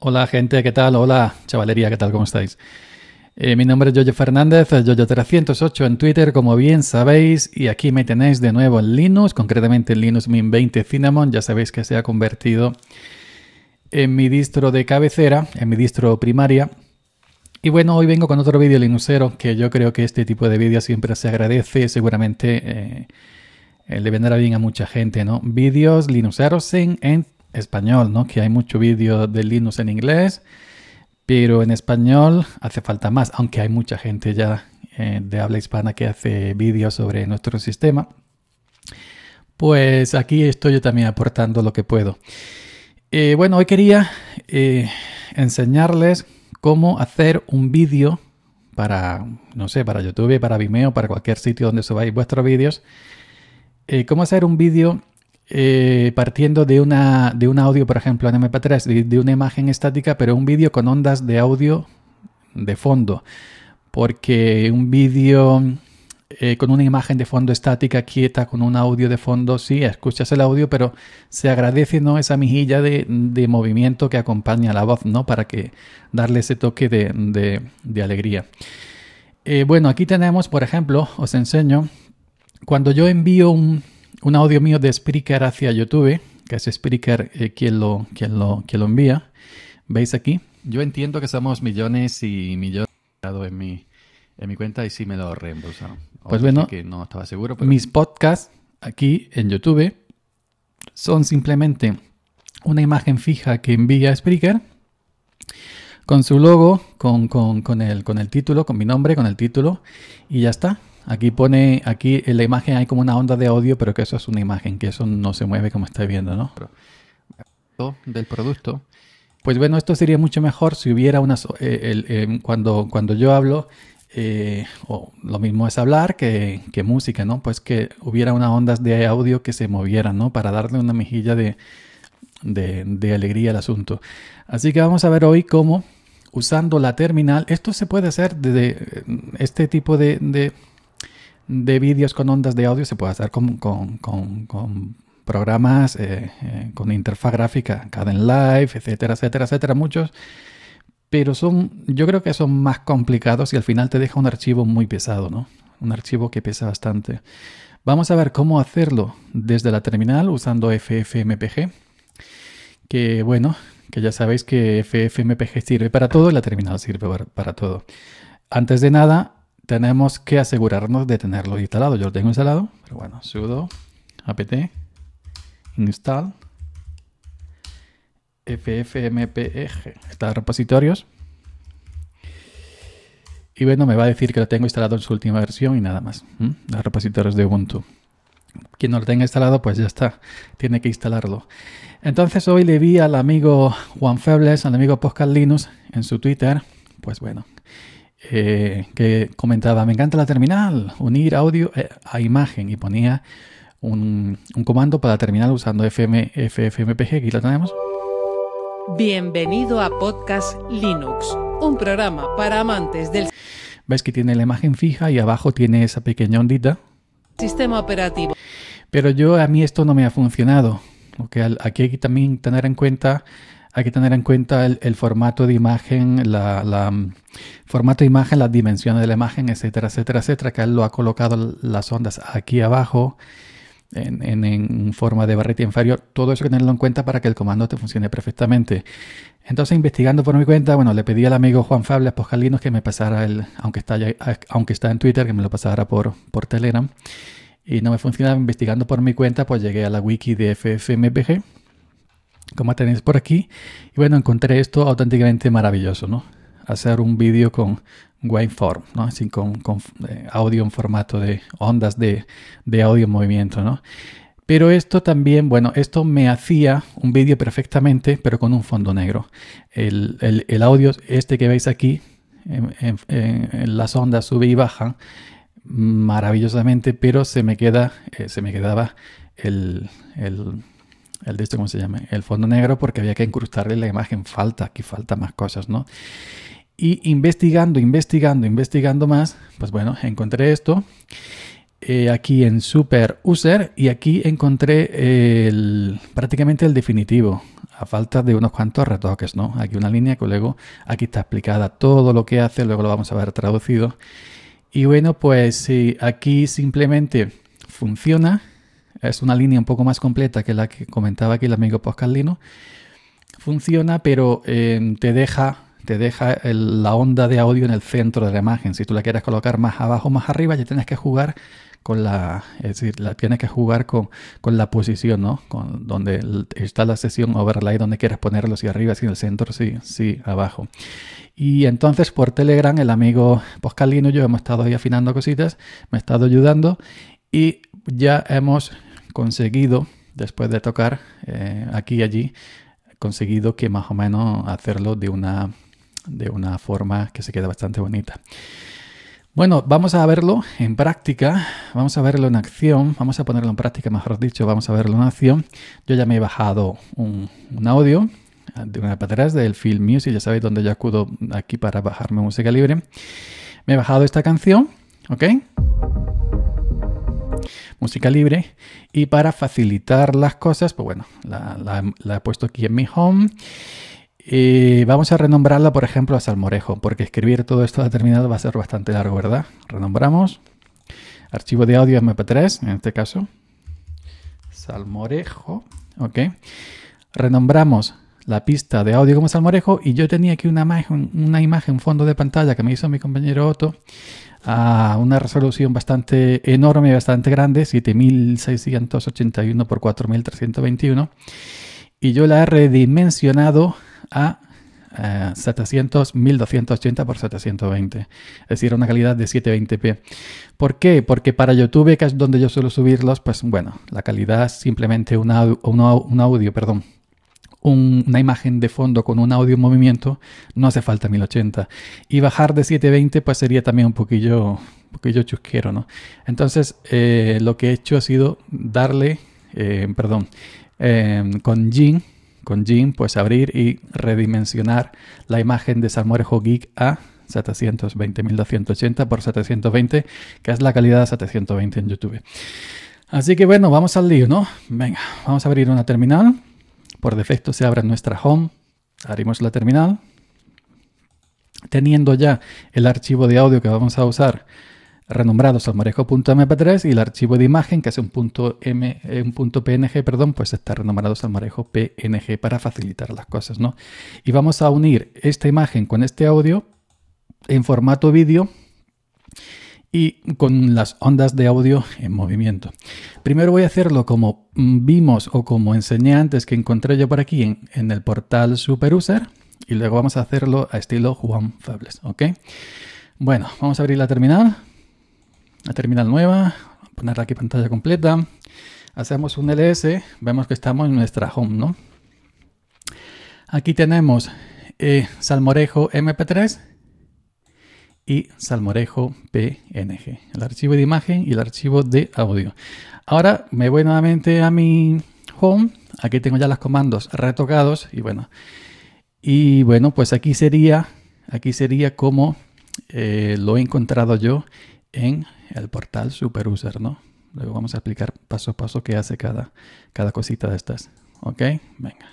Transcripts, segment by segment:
Hola gente, ¿qué tal? Hola chavalería, ¿qué tal? ¿Cómo estáis? Eh, mi nombre es Jojo Fernández, eh, Yoyo308 en Twitter, como bien sabéis, y aquí me tenéis de nuevo en Linux, concretamente en Linux Mint 20 Cinnamon, ya sabéis que se ha convertido en mi distro de cabecera, en mi distro primaria. Y bueno, hoy vengo con otro vídeo Linuxero, que yo creo que este tipo de vídeos siempre se agradece, seguramente eh, le vendrá bien a mucha gente, ¿no? Vídeos Linuxeros en, en español, ¿no? Que hay mucho vídeo de Linux en inglés, pero en español hace falta más, aunque hay mucha gente ya eh, de habla hispana que hace vídeos sobre nuestro sistema. Pues aquí estoy yo también aportando lo que puedo. Eh, bueno, hoy quería eh, enseñarles cómo hacer un vídeo para, no sé, para YouTube, para Vimeo, para cualquier sitio donde subáis vuestros vídeos. cómo hacer un vídeo eh, partiendo de, una, de un audio, por ejemplo, en MP3, de, una imagen estática, pero un vídeo con ondas de audio de fondo. Porque un vídeo eh, con una imagen de fondo estática, quieta, con un audio de fondo, sí, escuchas el audio, pero se agradece ¿no? esa mejilla de, movimiento que acompaña a la voz, ¿no? Para que darle ese toque de, alegría. Eh, bueno, aquí tenemos, por ejemplo, os enseño, cuando yo envío un, un audio mío de Spreaker hacia YouTube, que es Spreaker eh, quien, lo, lo, lo envía. ¿Veis aquí? Yo entiendo que somos millones y millones en mi, en mi cuenta y sí me lo reembolsaron. Pues bueno, que no estaba seguro, mis podcasts aquí en YouTube son simplemente una imagen fija que envía Spreaker con su logo, con, con, el, título, con mi nombre, con el título y ya está. Aquí pone, aquí en la imagen hay como una onda de audio, pero que eso es una imagen, que eso no se mueve como estáis viendo, ¿no? Del producto. Pues bueno, esto sería mucho mejor si hubiera una... Eh, eh, cuando, cuando yo hablo, eh, lo mismo es hablar que, que, música, ¿no? Pues que hubiera unas ondas de audio que se movieran, ¿no? Para darle una mejilla de, de alegría al asunto. Así que vamos a ver hoy cómo usando la terminal. Esto se puede hacer desde eh, este tipo de, de, vídeos con ondas de audio, se puede hacer con, programas, eh, eh, con interfaz gráfica, Caden Live, etcétera, etcétera, etcétera, muchos. Pero son, yo creo que son más complicados y al final te deja un archivo muy pesado, ¿no? Un archivo que pesa bastante. Vamos a ver cómo hacerlo desde la terminal usando FFmpg. Que bueno, que ya sabéis que FFmpg sirve para todo, y la terminal sirve para todo. Antes de nada, tenemos que asegurarnos de tenerlo instalado. Yo lo tengo instalado, pero bueno, sudo apt install ffmpeg. Está en repositorios. Y bueno, me va a decir que lo tengo instalado en su última versión y nada más. Los repositorios de Ubuntu quien no lo tenga instalado, pues ya está, tiene que instalarlo. Entonces hoy le vi al amigo Juan Febles, al amigo Podcast Linux, en su Twitter, pues bueno, eh, que comentaba, me encanta la terminal, unir audio eh, a imagen, y ponía un, comando para terminar usando FM, FFmpg, aquí lo tenemos. Bienvenido a Podcast Linux, un programa para amantes del... ¿Ves que tiene la imagen fija y abajo tiene esa pequeña ondita Sistema operativo. Pero yo a mí esto no me ha funcionado. aquí hay que también tener en cuenta hay que tener en cuenta el, formato de imagen, la, mm, formato de imagen, las dimensiones de la imagen, etcétera, etcétera, etcétera, que él lo ha colocado las ondas aquí abajo en, forma de barrita inferior. Todo eso que tenerlo en cuenta para que el comando te funcione perfectamente. Entonces, investigando por mi cuenta, bueno, le pedí al amigo Juan Fables Poscalinos que me pasara el, aunque está, eh, aunque está en Twitter, que me lo pasara por, por Telegram. Y no me funcionaba investigando por mi cuenta, pues llegué a la wiki de FFmpg, como tenéis por aquí. Y bueno, encontré esto auténticamente maravilloso, ¿no? Hacer un vídeo con, waveform, ¿no? Así con, eh, audio en formato de ondas de, audio en movimiento, ¿no? Pero esto también, bueno, esto me hacía un vídeo perfectamente, pero con un fondo negro. El, audio este que veis aquí, en, las ondas sube y baja maravillosamente, pero se me queda, eh, se me quedaba el, el el de ¿cómo se llama? El fondo negro, porque había que incrustarle la imagen. Falta, aquí falta más cosas, ¿no? Y investigando, investigando, investigando más, pues bueno, encontré esto eh, aquí en Super User y aquí encontré el, prácticamente el definitivo, a falta de unos cuantos retoques, ¿no? Aquí una línea que luego aquí está explicada todo lo que hace, luego lo vamos a ver traducido. Y bueno, pues aquí simplemente funciona, es una línea un poco más completa que la que comentaba aquí el amigo Poscalino, funciona, pero eh, te deja te deja la onda de audio en el centro de la imagen. Si tú la quieres colocar más abajo o más arriba, ya tienes que jugar con la, es decir, tienes que jugar con, la posición, ¿no? Con donde está la sesión overlay, donde quieres ponerlo, si arriba, si en el centro, sí, sí, abajo. Y entonces por Telegram el amigo Poscalino y yo hemos estado ahí afinando cositas, me ha estado ayudando y ya hemos conseguido, después de tocar eh, aquí y allí, conseguido que más o menos hacerlo de una de una forma que se queda bastante bonita. Bueno, vamos a verlo en práctica, vamos a verlo en acción, vamos a ponerlo en práctica, mejor dicho, vamos a verlo en acción. Yo ya me he bajado un, audio ah, de una para atrás del Film Music, ya sabéis dónde yo acudo aquí para bajarme música libre. Me he bajado esta canción, ¿ok? Música libre. Y para facilitar las cosas, pues bueno, la, la he puesto aquí en mi home vamos a renombrarla, por ejemplo, a Salmorejo, porque escribir todo esto determinado va a ser bastante largo, ¿verdad? Renombramos. Archivo de audio MP3, en este caso. Salmorejo. Ok. Renombramos la pista de audio como Salmorejo y yo tenía aquí una imagen, una imagen fondo de pantalla que me hizo mi compañero Otto a una resolución bastante enorme, bastante grande, 7681 x 4321 y yo la he redimensionado a 700, 1280 por 720, es decir, una calidad de 720p. ¿Por qué? Porque para YouTube, que es donde yo suelo subirlos, pues bueno, la calidad es simplemente un, audio, perdón, una imagen de fondo con un audio en movimiento, no hace falta 1080. Y bajar de 720 pues sería también un poquillo, un poquillo chusquero, ¿no? Entonces eh, lo que he hecho ha sido darle, eh, perdón, Em, con Jin, con pues abrir y redimensionar la imagen de Samuel Geek a 720.280 por 720, que es la calidad de 720 en YouTube. Así que bueno, vamos al lío, ¿no? Venga, vamos a abrir una terminal. Por defecto se abre nuestra home. Abrimos la terminal. Teniendo ya el archivo de audio que vamos a usar renombrados al marejo.mp3 y el archivo de imagen, que es un punto, M, eh, un PNG, perdón, pues está renombrado al PNG para facilitar las cosas, ¿no? Y vamos a unir esta imagen con este audio en formato vídeo y con las ondas de audio en movimiento. Primero voy a hacerlo como vimos o como enseñé antes que encontré yo por aquí en, el portal SuperUser y luego vamos a hacerlo a estilo Juan Fables, ¿ok? Bueno, vamos a abrir la terminal la terminal nueva, ponerla aquí pantalla completa, hacemos un ls, vemos que estamos en nuestra home, ¿no? Aquí tenemos eh, salmorejo mp3 y salmorejo png, el archivo de imagen y el archivo de audio. Ahora me voy nuevamente a mi home, aquí tengo ya los comandos retocados y bueno, y bueno, pues aquí sería, aquí sería como eh, lo he encontrado yo en el portal SuperUser, ¿no? Luego vamos a explicar paso a paso qué hace cada, cada cosita de estas. ¿Ok? Venga.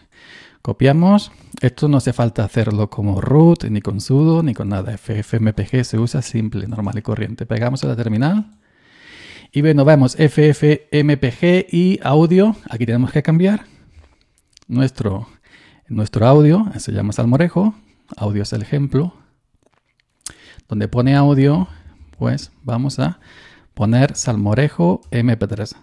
Copiamos. Esto no hace falta hacerlo como root, ni con sudo, ni con nada. FFmpg se usa simple, normal y corriente. Pegamos a la terminal. Y bueno, vemos FFmpg y audio. Aquí tenemos que cambiar nuestro, nuestro audio. Se llama Salmorejo. Audio es el ejemplo. Donde pone audio pues vamos a poner salmorejo mp3.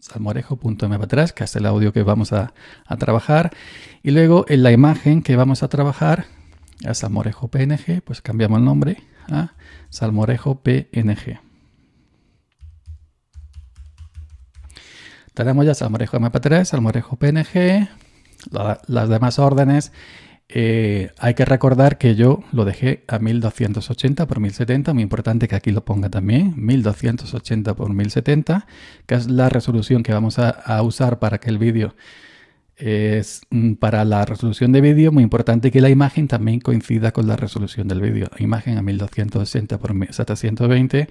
Salmorejo.mp3, que es el audio que vamos a, trabajar. Y luego en la imagen que vamos a trabajar, a salmorejo png, pues cambiamos el nombre a salmorejo png. Tenemos ya salmorejo mp3, salmorejo png, las demás órdenes eh, hay que recordar que yo lo dejé a 1280 por 1070, muy importante que aquí lo ponga también, 1280 por 1070, que es la resolución que vamos a, usar para que el vídeo es mm, para la resolución de vídeo, muy importante que la imagen también coincida con la resolución del vídeo. Imagen a 1280 por 720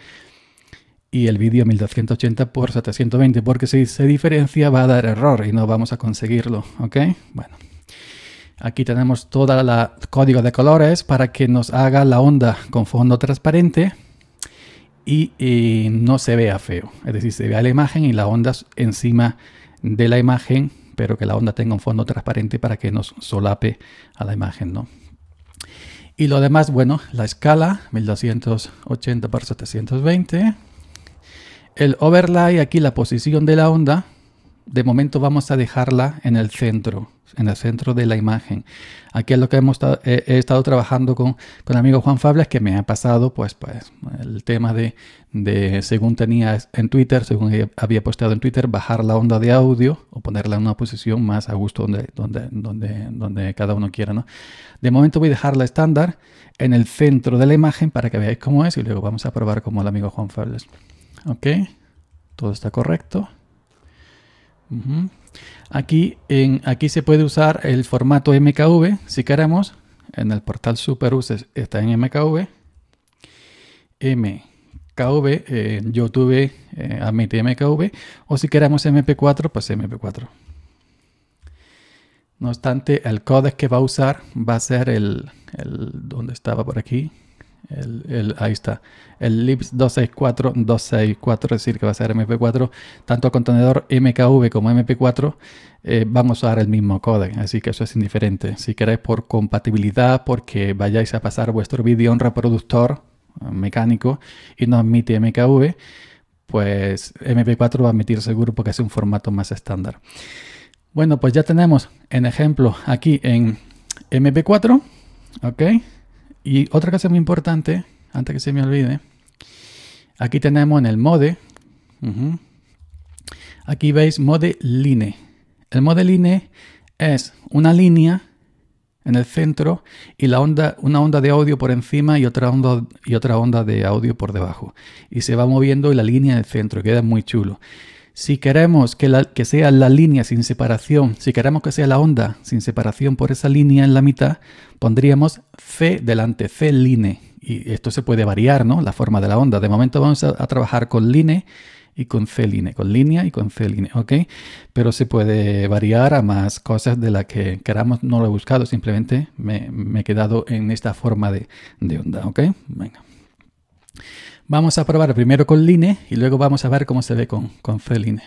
y el vídeo a 1280 por 720, porque si se diferencia va a dar error y no vamos a conseguirlo, ¿ok? Bueno, Aquí tenemos todo el código de colores para que nos haga la onda con fondo transparente y, eh, no se vea feo. Es decir, se vea la imagen y la onda encima de la imagen, pero que la onda tenga un fondo transparente para que nos solape a la imagen, ¿no? Y lo demás, bueno, la escala 1280 x 720. El overlay, aquí la posición de la onda, de momento vamos a dejarla en el centro, en el centro de la imagen. Aquí es lo que hemos he estado trabajando con, el amigo Juan Fables, que me ha pasado pues, pues el tema de, según tenía en Twitter, según había posteado en Twitter, bajar la onda de audio o ponerla en una posición más a gusto donde, donde, donde, donde cada uno quiera. ¿no? De momento voy a dejarla estándar en el centro de la imagen para que veáis cómo es y luego vamos a probar como el amigo Juan Fables. ¿Ok? Todo está correcto aquí, en, aquí se puede usar el formato MKV si queremos. En el portal SuperUses está en MKV. MKV, eh, YouTube eh, admite MKV. O si queremos MP4, pues MP4. No obstante, el codec que va a usar va a ser el, el donde estaba por aquí, el, ahí está. El LIPS 264, 264, es decir, que va a ser MP4. Tanto contenedor MKV como MP4 eh, vamos a usar el mismo codec, así que eso es indiferente. Si queréis por compatibilidad, porque vayáis a pasar vuestro vídeo a un reproductor eh, mecánico y no admite MKV, pues MP4 va a admitir seguro porque es un formato más estándar. Bueno, pues ya tenemos en ejemplo aquí en MP4, ¿ok? Y otra cosa muy importante, antes que se me olvide, aquí tenemos en el mode, aquí veis mode line. El mode line es una línea en el centro y la onda, una onda de audio por encima y otra, onda, y otra onda de audio por debajo. Y se va moviendo la línea en el centro, queda muy chulo. Si queremos que, sea la línea sin separación, si queremos que sea la onda sin separación por esa línea en la mitad, pondríamos C delante, C line. Y esto se puede variar, ¿no? La forma de la onda. De momento vamos a, trabajar con line y con C-line, con línea y con C-line, ¿ok? Pero se puede variar a más cosas de las que queramos, no lo he buscado, simplemente me, he quedado en esta forma de, de onda, ¿ok? Venga. Vamos a probar primero con line y luego vamos a ver cómo se ve con, con feline.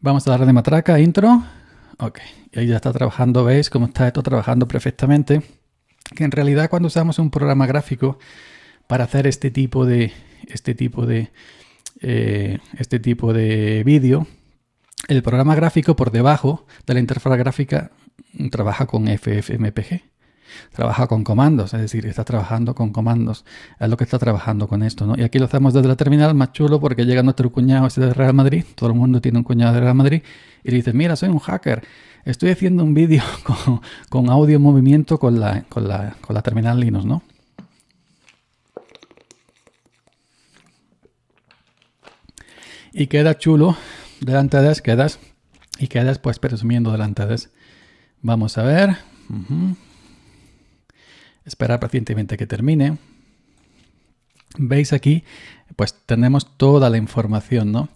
Vamos a darle matraca, intro. Ok, y ahí ya está trabajando, veis cómo está esto trabajando perfectamente. Que en realidad cuando usamos un programa gráfico para hacer este tipo de, este tipo de, eh, este tipo de vídeo, el programa gráfico por debajo de la interfaz gráfica trabaja con FFmpg trabaja con comandos, es decir, está trabajando con comandos, es lo que está trabajando con esto, ¿no? Y aquí lo hacemos desde la terminal, más chulo, porque llega nuestro cuñado ese de Real Madrid, todo el mundo tiene un cuñado de Real Madrid, y le dice, mira, soy un hacker, estoy haciendo un vídeo con, audio en movimiento con la, con la, terminal Linux, ¿no? Y queda chulo delante de quedas y quedas pues presumiendo delante de Vamos a ver esperar pacientemente que termine. Veis aquí, pues tenemos toda la información, ¿no?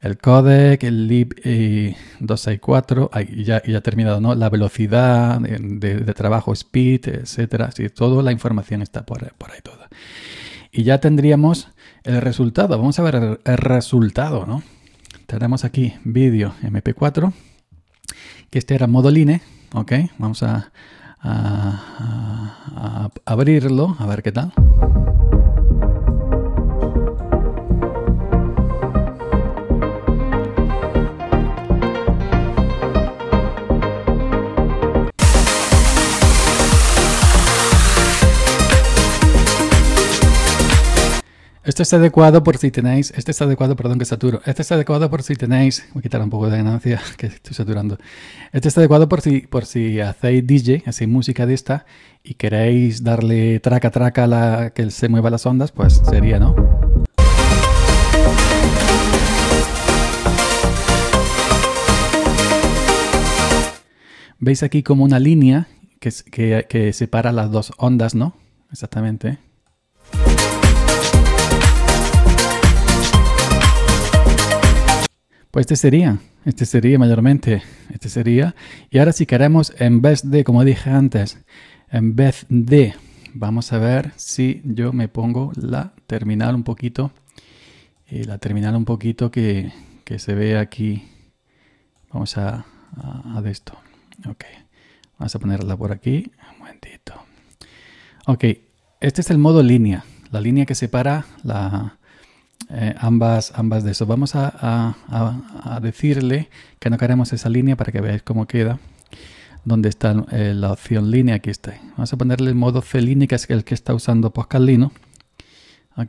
El codec, el lib 264, ahí ya, terminado, ¿no? La velocidad de, trabajo, speed, etcétera. Sí, toda la información está por, ahí toda. Y ya tendríamos el resultado. Vamos a ver el, resultado, ¿no? Tenemos aquí vídeo MP4, que este era modo line, ¿ok? Vamos a, అవరీరులో ఎవరికి Este es adecuado por si tenéis, este es adecuado, perdón que saturo, este es adecuado por si tenéis, voy a quitar un poco de ganancia que estoy saturando, este es adecuado por si, por si hacéis DJ, hacéis música de esta y queréis darle traca traca a la que se mueva las ondas, pues sería, ¿no? Veis aquí como una línea que, que, que separa las dos ondas, ¿no? Exactamente. Pues este sería, este sería mayormente, este sería. Y ahora si queremos, en vez de, como dije antes, en vez de, vamos a ver si yo me pongo la terminal un poquito. Y la terminal un poquito que, se ve aquí. Vamos a, a, esto. Ok. Vamos a ponerla por aquí. Un momentito. Ok. Este es el modo línea. La línea que separa la, eh, ambas, ambas de eso. Vamos a, decirle que no queremos esa línea para que veáis cómo queda. Donde está eh, la opción línea, aquí está. Vamos a ponerle el modo C línea, que es el que está usando Pascalino.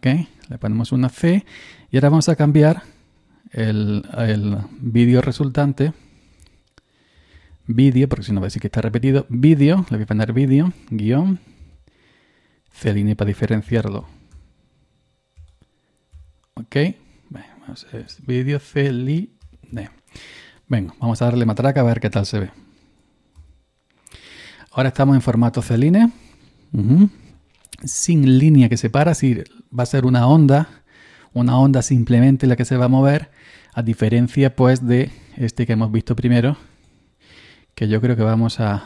le ponemos una C. Y ahora vamos a cambiar el, vídeo resultante. Vídeo, porque si no va a decir que está repetido. Vídeo, le voy a poner vídeo, guión, C línea para diferenciarlo Ok. Vídeo celine. Venga, vamos a darle matraca a ver qué tal se ve. Ahora estamos en formato Celine. line Sin línea que separa, si va a ser una onda, una onda simplemente la que se va a mover, a diferencia pues de este que hemos visto primero, que yo creo que vamos a,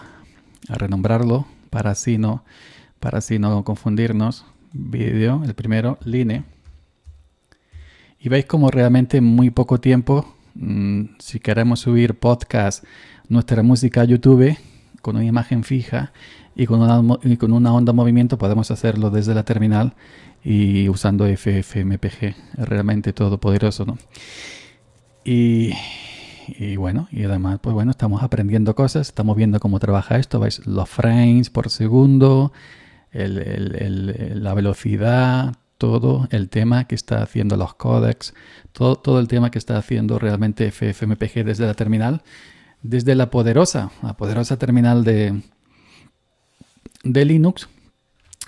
renombrarlo para así no, para no confundirnos. Vídeo, el primero, line. Y veis como realmente en muy poco tiempo, mm, si queremos subir podcast, nuestra música a YouTube, con una imagen fija y con una, con una onda movimiento podemos hacerlo desde la terminal y usando FFmpg. Es realmente todopoderoso, Y, bueno, y además, pues bueno, estamos aprendiendo cosas, estamos viendo cómo trabaja esto, veis los frames por segundo, la velocidad, todo el tema que está haciendo los codecs, todo, todo el tema que está haciendo realmente FFMPG desde la terminal, desde la poderosa, la poderosa terminal de, de Linux.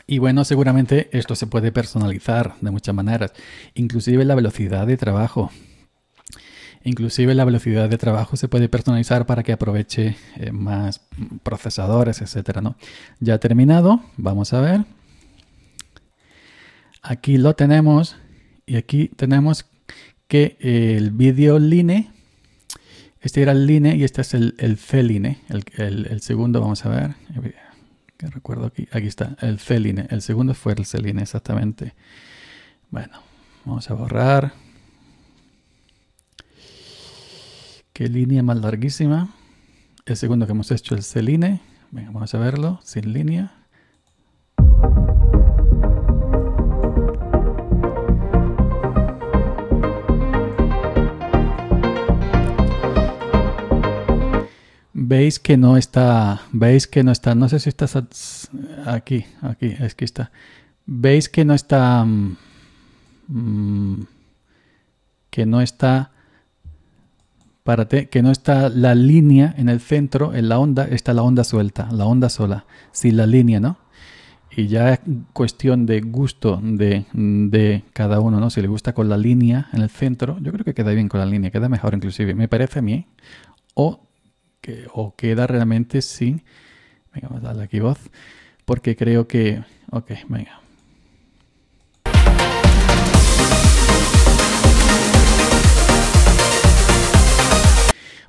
Y bueno, seguramente esto se puede personalizar de muchas maneras, inclusive la velocidad de trabajo. Inclusive la velocidad de trabajo se puede personalizar para que aproveche eh, más procesadores, etc. ¿no? Ya terminado, vamos a ver. Aquí lo tenemos y aquí tenemos que el vídeo line, este era el line y este es el, el feline, el, segundo, vamos a ver, que recuerdo aquí, aquí está, el feline, el segundo fue el celine exactamente. Bueno, vamos a borrar. Qué línea más larguísima. El segundo que hemos hecho, el celine, Venga, vamos a verlo, sin línea. veis que no está, veis que no está, no sé si está aquí, aquí, es que está. Veis que no está, mm, mm, que no está, párate, que no está la línea en el centro, en la onda, está la onda suelta, la onda sola, sin la línea, ¿no? Y ya es cuestión de gusto de, de, cada uno, ¿no? Si le gusta con la línea en el centro, yo creo que queda bien con la línea, queda mejor inclusive, me parece a mí. ¿eh? O o queda realmente sin... Venga, vamos a darle aquí voz, porque creo que... Ok, venga.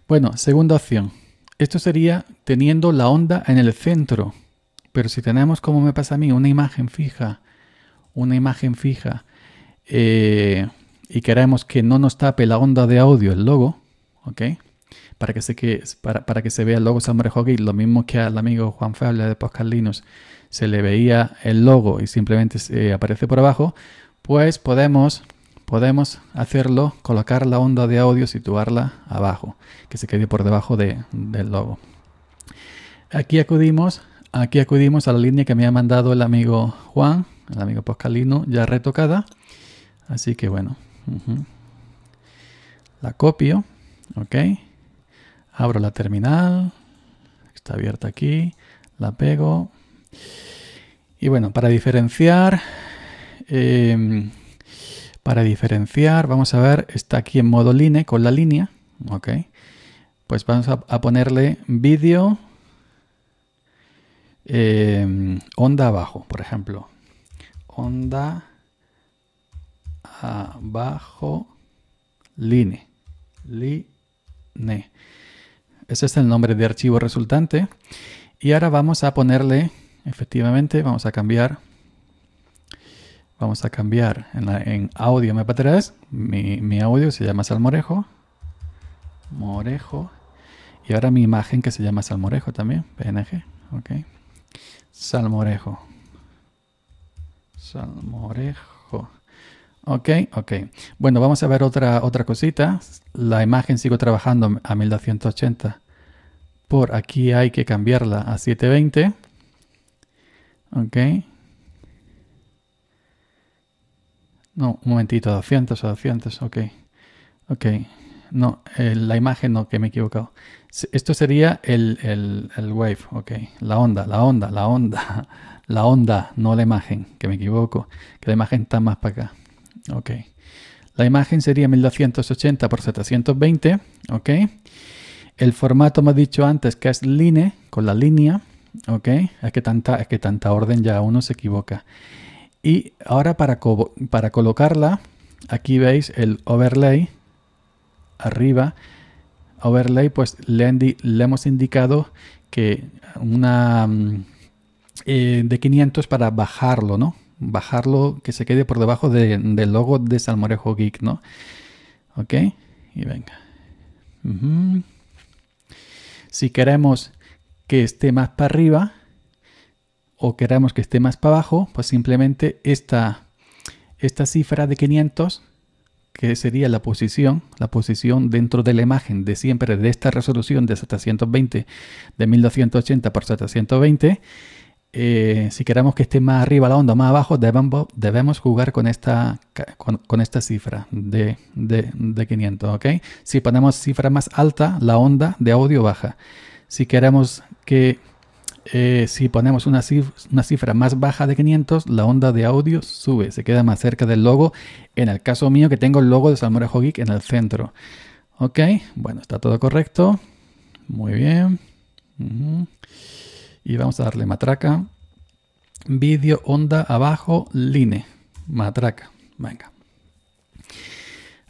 Bueno, segunda opción. Esto sería teniendo la onda en el centro. Pero si tenemos, como me pasa a mí, una imagen fija, una imagen fija, eh, y queremos que no nos tape la onda de audio el logo, ¿ok? para que se, que, para, para que se vea el logo Samurai Hockey, lo mismo que al amigo Juan Fabla de poscalinos se le veía el logo y simplemente eh, aparece por abajo, pues podemos, podemos hacerlo, colocar la onda de audio, situarla abajo, que se quede por debajo de, del logo. Aquí acudimos, aquí acudimos a la línea que me ha mandado el amigo Juan, el amigo Poscalino, ya retocada. Así que bueno, la copio, ok. Abro la terminal, está abierta aquí, la pego. Y bueno, para diferenciar, em, para diferenciar, vamos a ver, está aquí en modo line con la línea, ok. Pues vamos a, ponerle vídeo em, onda abajo, por ejemplo. Onda abajo line. Line. Ese es el nombre de archivo resultante. Y ahora vamos a ponerle, efectivamente, vamos a cambiar. Vamos a cambiar en, audio ¿me 3. Mi, mi audio se llama Salmorejo. Morejo. Y ahora mi imagen que se llama Salmorejo también. PNG. Ok. Salmorejo. Salmorejo. Ok, ok. Bueno, vamos a ver otra, otra cosita. La imagen sigo trabajando a 1280. Por aquí hay que cambiarla a 720. Ok. No, un momentito, 200 o 200, ok. Ok. No, eh, la imagen no, que me he equivocado. Esto sería el, el wave, ok. La onda, la onda, la onda. La onda, no la imagen, que me equivoco. Que la imagen está más para acá. Ok. La imagen sería 1280 x 720. Ok. El formato me ha dicho antes que es line con la línea. Ok. Es que tanta, que tanta orden ya uno se equivoca. Y ahora para, para colocarla, aquí veis el overlay arriba. Overlay, pues le, le hemos indicado que una mm, eh, de 500 para bajarlo, ¿no? bajarlo, que se quede por debajo del logo de Salmorejo Geek, ¿no? Ok, y venga. Si queremos que esté más para arriba o queramos que esté más para abajo, pues simplemente esta, esta cifra de 500 que sería la posición, la posición dentro de la imagen de siempre de esta resolución de 720 de 1280 por 720 eh, si queremos que esté más arriba la onda más abajo, debemos, debemos jugar con esta, con, esta cifra de, 500. ¿ok? Si ponemos cifra más alta, la onda de audio baja. Si queremos que eh, si ponemos una cifra, más baja de 500, la onda de audio sube, se queda más cerca del logo. En el caso mío, que tengo el logo de Salmorejo Geek en el centro. Ok, bueno, está todo correcto. Muy bien. Y vamos a darle matraca. vídeo, onda, abajo, line. Matraca. Venga.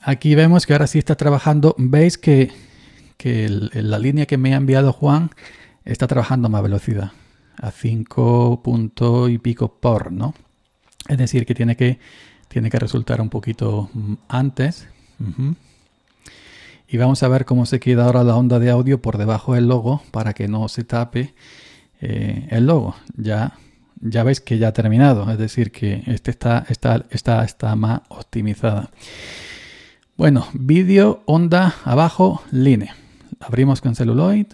Aquí vemos que ahora sí está trabajando. Veis que, que la línea que me ha enviado Juan está trabajando a más velocidad. A 5 punto y pico por, ¿no? Es decir, que tiene que, tiene que resultar un poquito mm, antes. Y vamos a ver cómo se queda ahora la onda de audio por debajo del logo para que no se tape eh, el logo. Ya, ya veis que ya ha terminado, es decir, que este está, está, está, está más optimizada. Bueno, vídeo, onda, abajo, line. Abrimos con celuloid.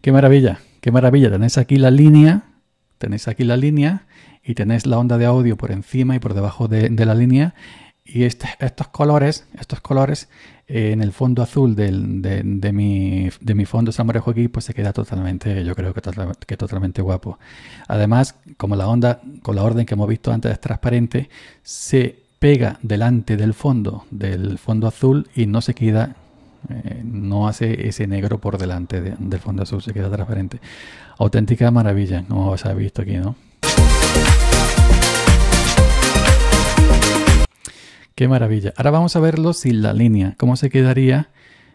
Qué maravilla, qué maravilla. Tenéis aquí la línea, tenéis aquí la línea y tenéis la onda de audio por encima y por debajo de, la línea y este, estos colores, estos colores eh, en el fondo azul de, mi, de mi fondo es aquí, pues se queda totalmente, yo creo que, que, totalmente guapo. Además, como la onda, con la orden que hemos visto antes es transparente, se pega delante del fondo, del fondo azul y no se queda, eh, no hace ese negro por delante del fondo azul, se queda transparente. Auténtica maravilla, como os habéis visto aquí, ¿no? Qué maravilla. Ahora vamos a verlo sin la línea. ¿Cómo se quedaría?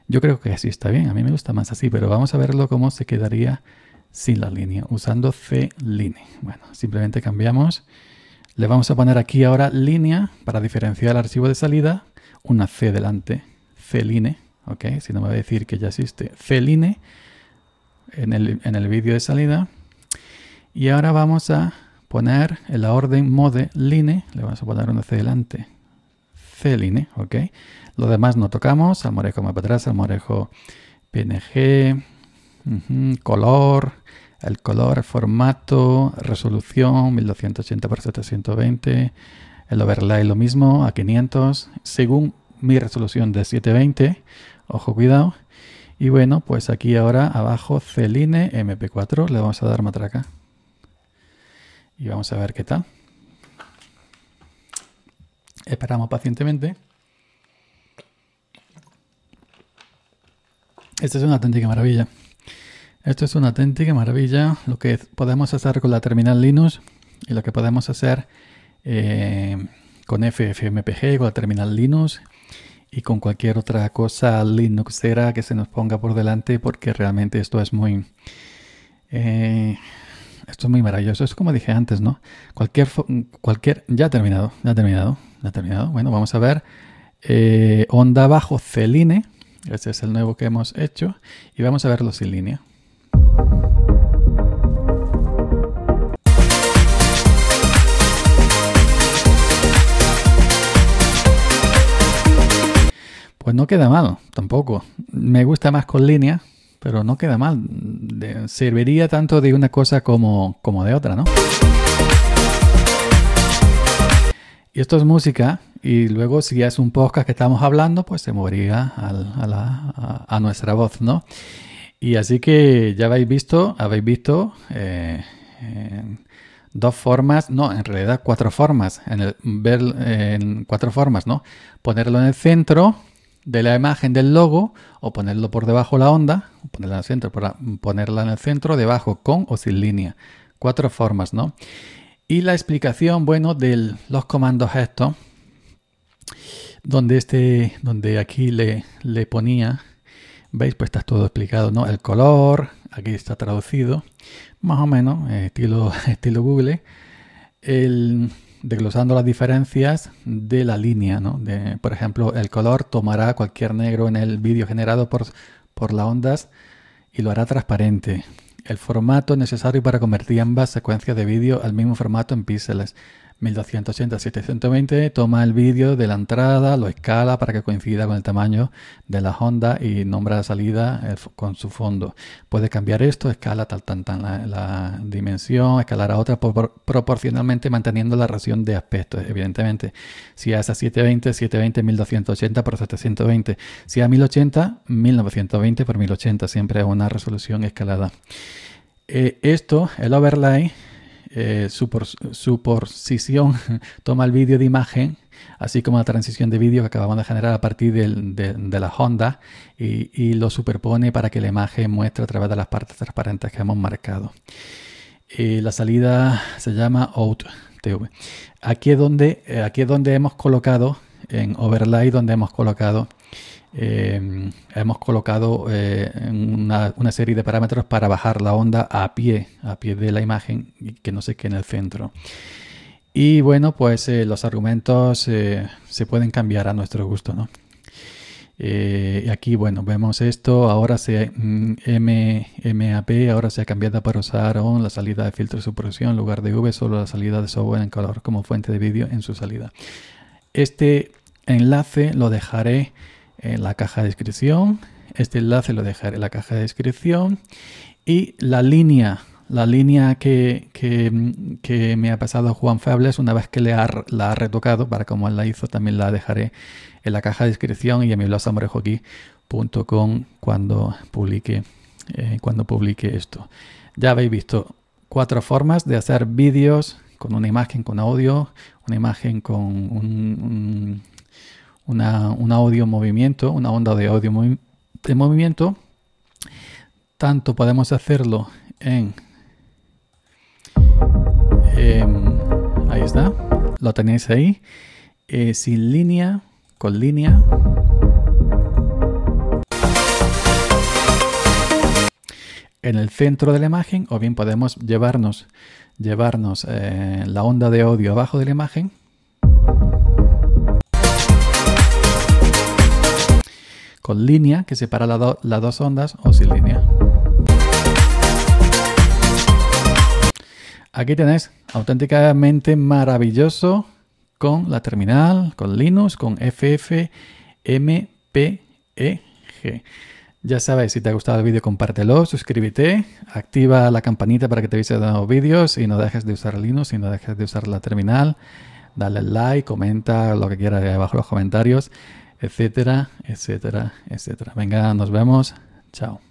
Yo creo que así está bien. A mí me gusta más así, pero vamos a verlo cómo se quedaría sin la línea, usando C line. Bueno, simplemente cambiamos. Le vamos a poner aquí ahora línea para diferenciar el archivo de salida. Una C delante, C line. ¿Ok? Si no me va a decir que ya existe C en el, en el vídeo de salida. Y ahora vamos a poner en la orden mode line. Le vamos a poner una C delante, Celine, ¿ok? Lo demás no tocamos, almorejo atrás, almorejo PNG, PNG, color, el color, formato, resolución, 1280x720, el overlay lo mismo, a 500, según mi resolución de 720, ojo cuidado. Y bueno, pues aquí ahora abajo Celine MP4, le vamos a dar matraca. Y vamos a ver qué tal. Esperamos pacientemente. Esta es una auténtica maravilla. Esto es una auténtica maravilla. Lo que podemos hacer con la terminal Linux y lo que podemos hacer eh, con FFmpg, con la terminal Linux y con cualquier otra cosa Linuxera que se nos ponga por delante, porque realmente esto es muy. Eh, esto es muy maravilloso. Es como dije antes, ¿no? Cualquier. cualquier ya ha terminado, ya ha terminado terminado. Bueno, vamos a ver. Eh, onda bajo Celine. Este es el nuevo que hemos hecho. Y vamos a verlo sin línea. Pues no queda mal, tampoco. Me gusta más con línea, pero no queda mal. Serviría tanto de una cosa como, como de otra, ¿no? Y esto es música. Y luego, si es un podcast que estamos hablando, pues se movería a, nuestra voz, ¿no? Y así que ya habéis visto, habéis visto eh, dos formas, no, en realidad cuatro formas, en el, ver en cuatro formas, ¿no? Ponerlo en el centro de la imagen del logo o ponerlo por debajo la onda, ponerla en el centro, ponerla en el centro, debajo, con o sin línea. Cuatro formas, ¿no? Y la explicación, bueno, de los comandos estos, donde, este, donde aquí le, le ponía, veis, pues está todo explicado, ¿no? El color, aquí está traducido, más o menos, eh, estilo, estilo Google, el, desglosando las diferencias de la línea, ¿no? por ejemplo, el color tomará cualquier negro en el vídeo generado por, por las ondas y lo hará transparente el formato necesario para convertir ambas secuencias de vídeo al mismo formato en píxeles. 1280-720, toma el vídeo de la entrada, lo escala para que coincida con el tamaño de la Honda y nombra la salida eh, con su fondo. Puede cambiar esto, escala tal, tal, tal la, dimensión, escalar a otra proporcionalmente manteniendo la ración de aspectos, evidentemente. Si es a 720, 720, 1280 por 720. Si a 1080, 1920 por 1080. Siempre es una resolución escalada. Eh, esto, el overlay, eh, su, por, toma el vídeo de imagen, así como la transición de vídeo que acabamos de generar a partir de, la Honda y, lo superpone para que la imagen muestre a través de las partes transparentes que hemos marcado. Y la salida se llama tv Aquí es donde, eh, aquí es donde hemos colocado, en overlay, donde hemos colocado eh, hemos colocado eh, una, serie de parámetros para bajar la onda a pie, a pie de la imagen y que no sé quede en el centro. Y bueno, pues eh, los argumentos se pueden cambiar a nuestro gusto, y aquí, bueno, vemos esto, ahora se MAP, mm, ahora se ha cambiado para usar ON, la salida de filtro de supresión, en lugar de V, solo la salida de software en color como fuente de vídeo en su salida. Este enlace lo dejaré en la caja de descripción. Este enlace lo dejaré en la caja de descripción. Y la línea, la línea que, que, me ha pasado Juan Fables, una vez que le ha, la ha retocado, para como él la hizo, también la dejaré en la caja de descripción y en mi blog samorejoqui.com cuando publique, eh, cuando publique esto. Ya habéis visto cuatro formas de hacer vídeos con una imagen con audio, una imagen con un, una, un audio movimiento, una onda de audio de movimiento, tanto podemos hacerlo en... Em, ahí está, lo tenéis ahí, eh, sin línea, con línea. En el centro de la imagen, o bien podemos llevarnos, llevarnos eh, la onda de audio abajo de la imagen con línea que separa las dos ondas o sin línea. Aquí tenéis auténticamente maravilloso con la terminal, con Linux, con FFmpeg. Ya sabéis, si te ha gustado el vídeo, compártelo, suscríbete, activa la campanita para que te avise de nuevos vídeos y no dejes de usar Linux y no dejes de usar la terminal. Dale like, comenta lo que quieras abajo en los comentarios etcétera, etcétera, etcétera. Venga, nos vemos. Chao.